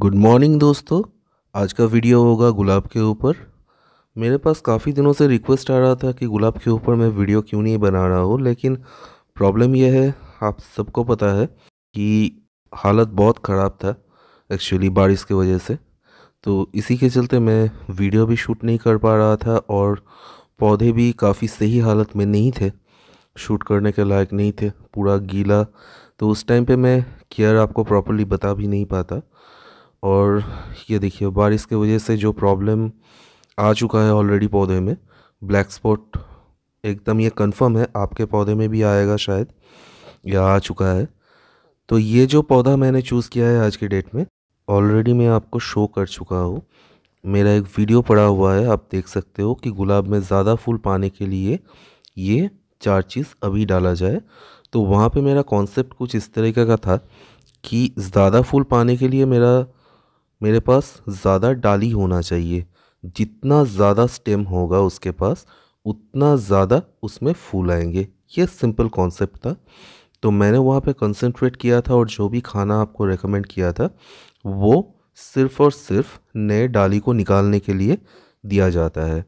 good morning दोस्तों आज का वीडियो होगा गुलाब के ऊपर मेरे पास काफ़ी दिनों से रिक्वेस्ट आ रहा था कि गुलाब के ऊपर मैं वीडियो क्यों नहीं बना रहा हूँ लेकिन प्रॉब्लम यह है आप सबको पता है कि हालत बहुत ख़राब था एक्चुअली बारिश की वजह से तो इसी के चलते मैं वीडियो भी शूट नहीं कर पा रहा था और पौधे भी काफ़ी सही हालत में नहीं थे शूट करने के लायक नहीं थे पूरा गीला तो उस टाइम पे मैं केयर आपको प्रॉपरली बता भी नहीं पाता और ये देखिए बारिश के वजह से जो प्रॉब्लम आ चुका है ऑलरेडी पौधे में ब्लैक स्पॉट एकदम ये कंफर्म है आपके पौधे में भी आएगा शायद या आ चुका है तो ये जो पौधा मैंने चूज़ किया है आज के डेट में ऑलरेडी मैं आपको शो कर चुका हूँ मेरा एक वीडियो पड़ा हुआ है आप देख सकते हो कि गुलाब में ज़्यादा फूल पाने के लिए ये चार चीज़ अभी डाला जाए तो वहाँ पे मेरा कॉन्सेप्ट कुछ इस तरीके का था कि ज़्यादा फूल पाने के लिए मेरा मेरे पास ज़्यादा डाली होना चाहिए जितना ज़्यादा स्टेम होगा उसके पास उतना ज़्यादा उसमें फूल आएंगे ये सिंपल कॉन्सेप्ट था तो मैंने वहाँ पे कंसंट्रेट किया था और जो भी खाना आपको रेकमेंड किया था वो सिर्फ़ और सिर्फ नए डाली को निकालने के लिए दिया जाता है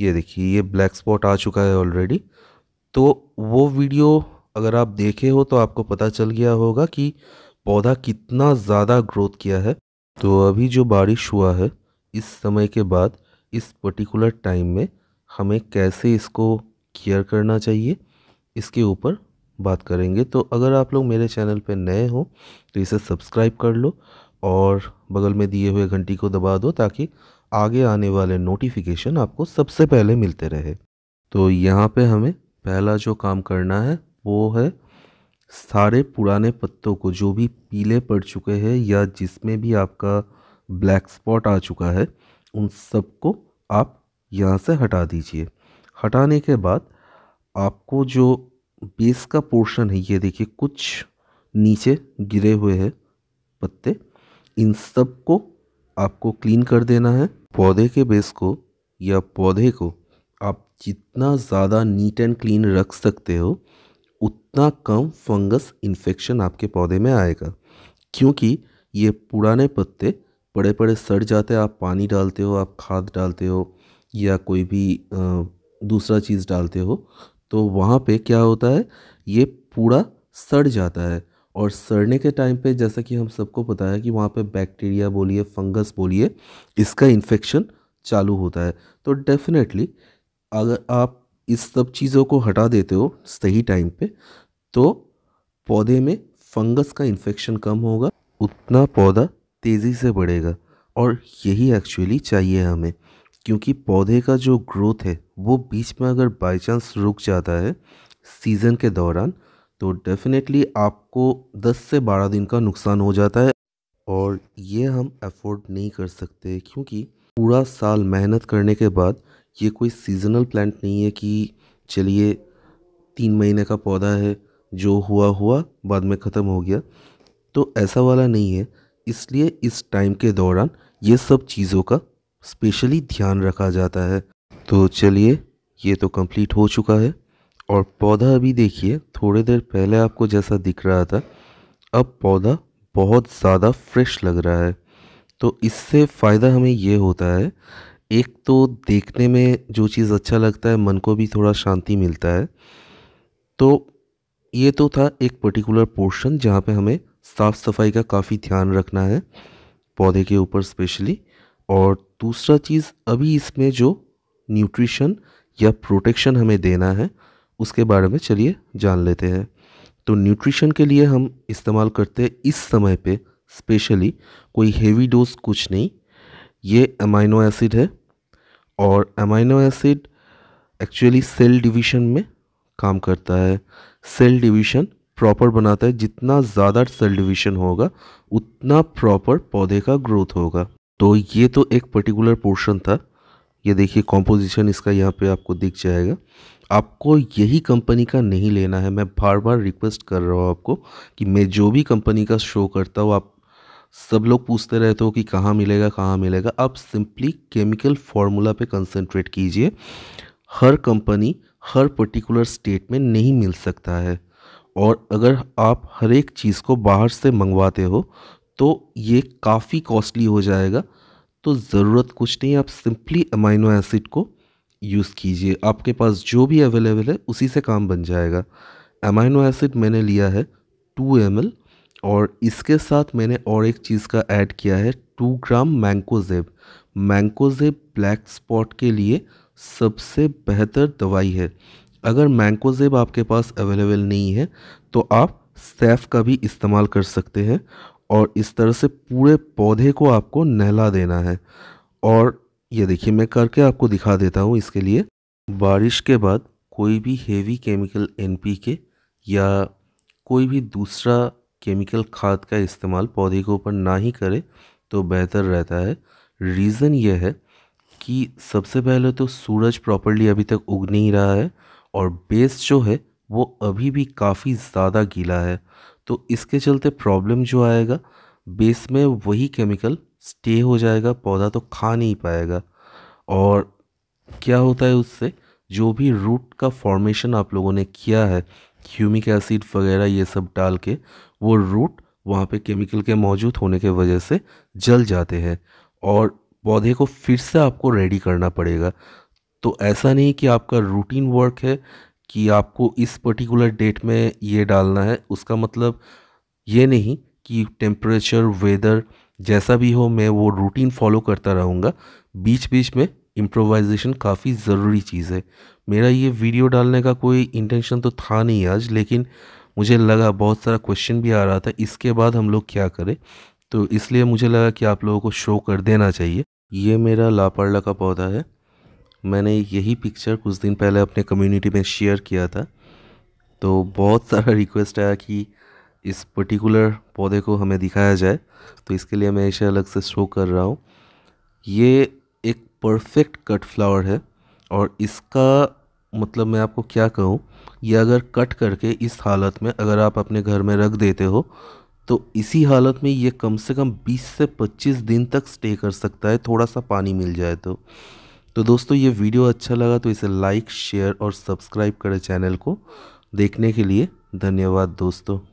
ये देखिए ये ब्लैक स्पॉट आ चुका है ऑलरेडी तो वो वीडियो अगर आप देखे हो तो आपको पता चल गया होगा कि पौधा कितना ज़्यादा ग्रोथ किया है तो अभी जो बारिश हुआ है इस समय के बाद इस पर्टिकुलर टाइम में हमें कैसे इसको केयर करना चाहिए इसके ऊपर बात करेंगे तो अगर आप लोग मेरे चैनल पर नए हो तो इसे सब्सक्राइब कर लो और बगल में दिए हुए घंटी को दबा दो ताकि आगे आने वाले नोटिफिकेशन आपको सबसे पहले मिलते रहे तो यहाँ पे हमें पहला जो काम करना है वो है सारे पुराने पत्तों को जो भी पीले पड़ चुके हैं या जिसमें भी आपका ब्लैक स्पॉट आ चुका है उन सबको आप यहाँ से हटा दीजिए हटाने के बाद आपको जो बेस का पोर्शन है ये देखिए कुछ नीचे गिरे हुए हैं पत्ते इन सब को आपको क्लीन कर देना है पौधे के बेस को या पौधे को आप जितना ज़्यादा नीट एंड क्लीन रख सकते हो उतना कम फंगस इन्फेक्शन आपके पौधे में आएगा क्योंकि ये पुराने पत्ते बड़े बड़े सड़ जाते हैं आप पानी डालते हो आप खाद डालते हो या कोई भी दूसरा चीज़ डालते हो तो वहाँ पे क्या होता है ये पूरा सड़ जाता है और सड़ने के टाइम पे जैसा कि हम सबको पता है कि वहाँ पे बैक्टीरिया बोलिए फंगस बोलिए इसका इन्फेक्शन चालू होता है तो डेफिनेटली अगर आप इस सब चीज़ों को हटा देते हो सही टाइम पे तो पौधे में फंगस का इन्फेक्शन कम होगा उतना पौधा तेज़ी से बढ़ेगा और यही एक्चुअली चाहिए हमें क्योंकि पौधे का जो ग्रोथ है वो बीच में अगर बाय चांस रुक जाता है सीज़न के दौरान तो डेफिनेटली आपको 10 से 12 दिन का नुकसान हो जाता है और ये हम अफोर्ड नहीं कर सकते क्योंकि पूरा साल मेहनत करने के बाद ये कोई सीज़नल प्लांट नहीं है कि चलिए तीन महीने का पौधा है जो हुआ हुआ बाद में ख़त्म हो गया तो ऐसा वाला नहीं है इसलिए इस टाइम के दौरान ये सब चीज़ों का स्पेशली ध्यान रखा जाता है तो चलिए ये तो कंप्लीट हो चुका है और पौधा अभी देखिए थोड़ी देर पहले आपको जैसा दिख रहा था अब पौधा बहुत ज़्यादा फ्रेश लग रहा है तो इससे फ़ायदा हमें ये होता है एक तो देखने में जो चीज़ अच्छा लगता है मन को भी थोड़ा शांति मिलता है तो ये तो था एक पर्टिकुलर पोर्शन जहाँ पे हमें साफ़ सफाई का काफ़ी ध्यान रखना है पौधे के ऊपर स्पेशली और दूसरा चीज़ अभी इसमें जो न्यूट्रिशन या प्रोटेक्शन हमें देना है उसके बारे में चलिए जान लेते हैं तो न्यूट्रिशन के लिए हम इस्तेमाल करते हैं इस समय पे स्पेशली कोई हेवी डोज कुछ नहीं ये अमाइनो एसिड है और amino acid actually cell division में काम करता है सेल डिवीजन प्रॉपर बनाता है जितना ज़्यादा सेल डिवीजन होगा उतना प्रॉपर पौधे का ग्रोथ होगा तो ये तो एक पर्टिकुलर पोर्शन था ये देखिए कॉम्पोजिशन इसका यहाँ पे आपको दिख जाएगा आपको यही कंपनी का नहीं लेना है मैं बार बार रिक्वेस्ट कर रहा हूँ आपको कि मैं जो भी कंपनी का शो करता हूँ आप सब लोग पूछते रहते हो कि कहाँ मिलेगा कहाँ मिलेगा आप सिंपली केमिकल फार्मूला पे कंसंट्रेट कीजिए हर कंपनी हर पर्टिकुलर स्टेट में नहीं मिल सकता है और अगर आप हर एक चीज़ को बाहर से मंगवाते हो तो ये काफ़ी कॉस्टली हो जाएगा तो ज़रूरत कुछ नहीं आप सिंपली अमाइनो एसिड को यूज़ कीजिए आपके पास जो भी अवेलेबल है उसी से काम बन जाएगा अमाइनो एसिड मैंने लिया है टू एम और इसके साथ मैंने और एक चीज़ का ऐड किया है two gram mancozeb mancozeb black spot के लिए सबसे बेहतर दवाई है अगर मैंकोजेब आपके पास अवेलेबल नहीं है तो आप सेफ़ का भी इस्तेमाल कर सकते हैं और इस तरह से पूरे पौधे को आपको नहला देना है और ये देखिए मैं करके आपको दिखा देता हूँ इसके लिए बारिश के बाद कोई भी हेवी केमिकल एनपीके या कोई भी दूसरा केमिकल खाद का इस्तेमाल पौधे के ऊपर ना ही करें तो बेहतर रहता है रीज़न यह है कि सबसे पहले तो सूरज प्रॉपरली अभी तक उग नहीं रहा है और बेस जो है वो अभी भी काफ़ी ज़्यादा गीला है तो इसके चलते प्रॉब्लम जो आएगा बेस में वही केमिकल स्टे हो जाएगा पौधा तो खा नहीं पाएगा और क्या होता है उससे जो भी रूट का फॉर्मेशन आप लोगों ने किया है ह्यूमिक एसिड वगैरह ये सब डाल के वो रूट वहाँ पे केमिकल के मौजूद होने के वजह से जल जाते हैं और पौधे को फिर से आपको रेडी करना पड़ेगा तो ऐसा नहीं कि आपका रूटीन वर्क है कि आपको इस पर्टिकुलर डेट में ये डालना है उसका मतलब ये नहीं कि टेम्परेचर वेदर जैसा भी हो मैं वो रूटीन फॉलो करता रहूँगा बीच बीच में इम्प्रोवाइजेशन काफ़ी ज़रूरी चीज़ है मेरा ये वीडियो डालने का कोई इंटेंशन तो था नहीं आज लेकिन मुझे लगा बहुत सारा क्वेश्चन भी आ रहा था इसके बाद हम लोग क्या करें तो इसलिए मुझे लगा कि आप लोगों को शो कर देना चाहिए ये मेरा लापरला का पौधा है मैंने यही पिक्चर कुछ दिन पहले अपने कम्यूनिटी में शेयर किया था तो बहुत सारा रिक्वेस्ट आया कि इस पर्टिकुलर पौधे को हमें दिखाया जाए तो इसके लिए मैं इसे अलग से शो कर रहा हूँ ये परफेक्ट कट फ्लावर है और इसका मतलब मैं आपको क्या कहूँ ये अगर कट करके इस हालत में अगर आप अपने घर में रख देते हो तो इसी हालत में ये कम से कम 20 से 25 दिन तक स्टे कर सकता है थोड़ा सा पानी मिल जाए तो तो दोस्तों ये वीडियो अच्छा लगा तो इसे लाइक शेयर और सब्सक्राइब करें चैनल को देखने के लिए धन्यवाद दोस्तों